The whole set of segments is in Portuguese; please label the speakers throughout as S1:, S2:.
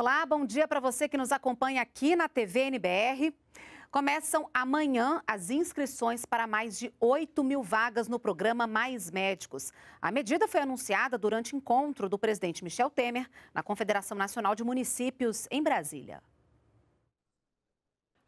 S1: Olá, bom dia para você que nos acompanha aqui na TV NBR. Começam amanhã as inscrições para mais de 8 mil vagas no programa Mais Médicos. A medida foi anunciada durante encontro do presidente Michel Temer na Confederação Nacional de Municípios em Brasília.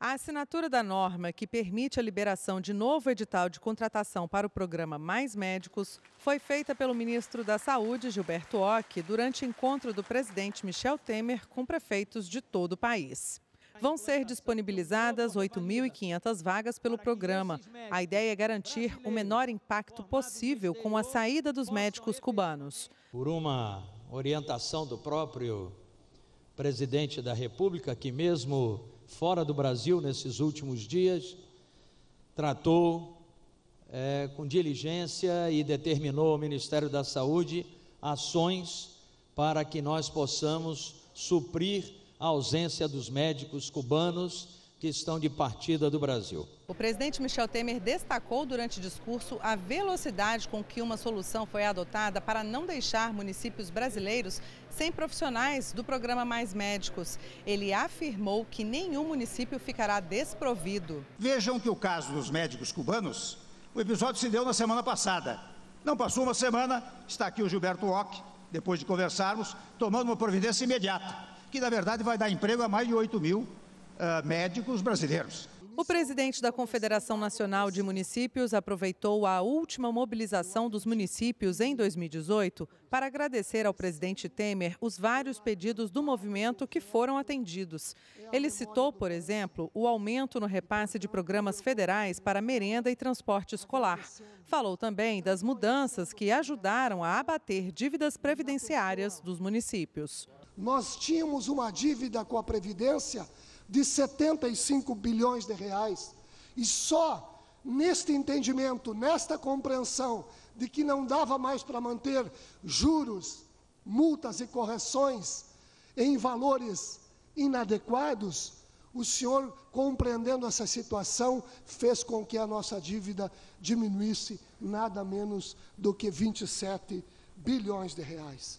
S2: A assinatura da norma que permite a liberação de novo edital de contratação para o programa Mais Médicos foi feita pelo ministro da Saúde, Gilberto Ock, durante encontro do presidente Michel Temer com prefeitos de todo o país. Vão ser disponibilizadas 8.500 vagas pelo programa. A ideia é garantir o menor impacto possível com a saída dos médicos cubanos.
S3: Por uma orientação do próprio presidente da República, que mesmo fora do Brasil nesses últimos dias, tratou é, com diligência e determinou ao Ministério da Saúde ações para que nós possamos suprir a ausência dos médicos cubanos que estão de partida do Brasil.
S2: O presidente Michel Temer destacou durante o discurso a velocidade com que uma solução foi adotada para não deixar municípios brasileiros sem profissionais do programa Mais Médicos. Ele afirmou que nenhum município ficará desprovido.
S3: Vejam que o caso dos médicos cubanos, o episódio se deu na semana passada. Não passou uma semana, está aqui o Gilberto Ock, depois de conversarmos, tomando uma providência imediata, que na verdade vai dar emprego a mais de 8 mil eh, médicos brasileiros.
S2: O presidente da Confederação Nacional de Municípios aproveitou a última mobilização dos municípios em 2018 para agradecer ao presidente Temer os vários pedidos do movimento que foram atendidos. Ele citou, por exemplo, o aumento no repasse de programas federais para merenda e transporte escolar. Falou também das mudanças que ajudaram a abater dívidas previdenciárias dos municípios.
S4: Nós tínhamos uma dívida com a Previdência de 75 bilhões de reais. E só neste entendimento, nesta compreensão de que não dava mais para manter juros, multas e correções em valores inadequados, o senhor, compreendendo essa situação, fez com que a nossa dívida diminuísse
S1: nada menos do que 27 bilhões de reais.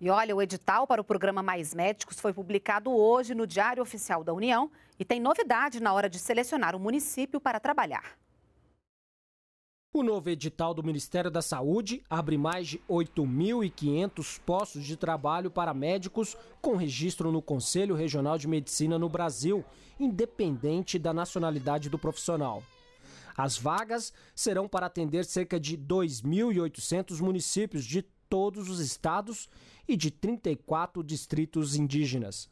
S1: E olha, o edital para o programa Mais Médicos foi publicado hoje no Diário Oficial da União e tem novidade na hora de selecionar o município para trabalhar.
S4: O novo edital do Ministério da Saúde abre mais de 8.500 postos de trabalho para médicos com registro no Conselho Regional de Medicina no Brasil, independente da nacionalidade do profissional. As vagas serão para atender cerca de 2.800 municípios de todos os estados e de 34 distritos indígenas.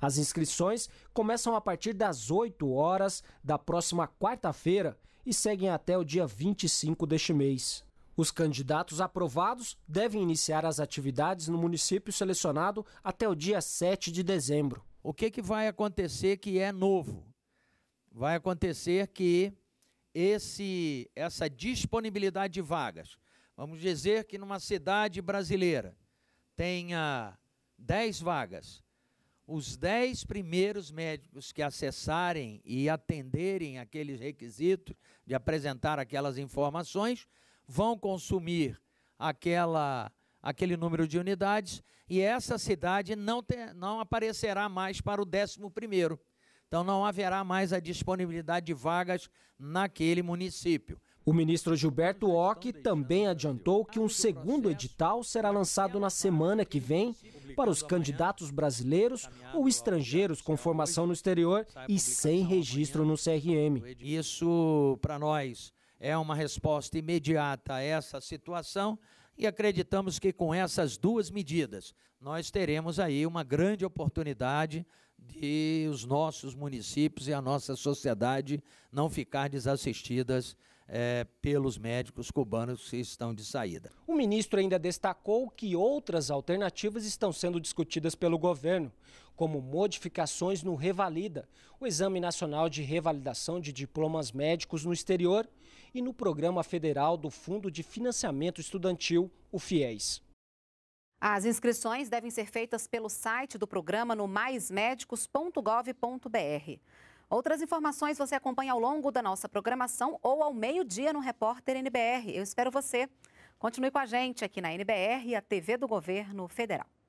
S4: As inscrições começam a partir das 8 horas da próxima quarta-feira e seguem até o dia 25 deste mês. Os candidatos aprovados devem iniciar as atividades
S3: no município selecionado até o dia 7 de dezembro. O que, que vai acontecer que é novo? Vai acontecer que esse, essa disponibilidade de vagas, vamos dizer que numa cidade brasileira, tenha 10 vagas, os 10 primeiros médicos que acessarem e atenderem aqueles requisitos de apresentar aquelas informações vão consumir aquela aquele número de unidades e essa cidade não, ter, não aparecerá mais para o 11 Então não haverá mais a disponibilidade de vagas naquele município. O
S4: ministro Gilberto Ock também adiantou que um segundo edital será lançado na semana que vem para os candidatos brasileiros ou estrangeiros com formação no exterior
S3: e sem registro no CRM. Isso, para nós, é uma resposta imediata a essa situação e acreditamos que com essas duas medidas nós teremos aí uma grande oportunidade de os nossos municípios e a nossa sociedade não ficar desassistidas é, pelos médicos cubanos que estão de saída.
S4: O ministro ainda destacou que outras alternativas estão sendo discutidas pelo governo, como modificações no Revalida, o Exame Nacional de Revalidação de Diplomas Médicos no Exterior, e no Programa Federal do Fundo de Financiamento Estudantil, o FIES.
S1: As inscrições devem ser feitas pelo site do programa no maismedicos.gov.br. Outras informações você acompanha ao longo da nossa programação ou ao meio-dia no Repórter NBR. Eu espero você. Continue com a gente aqui na NBR a TV do Governo Federal.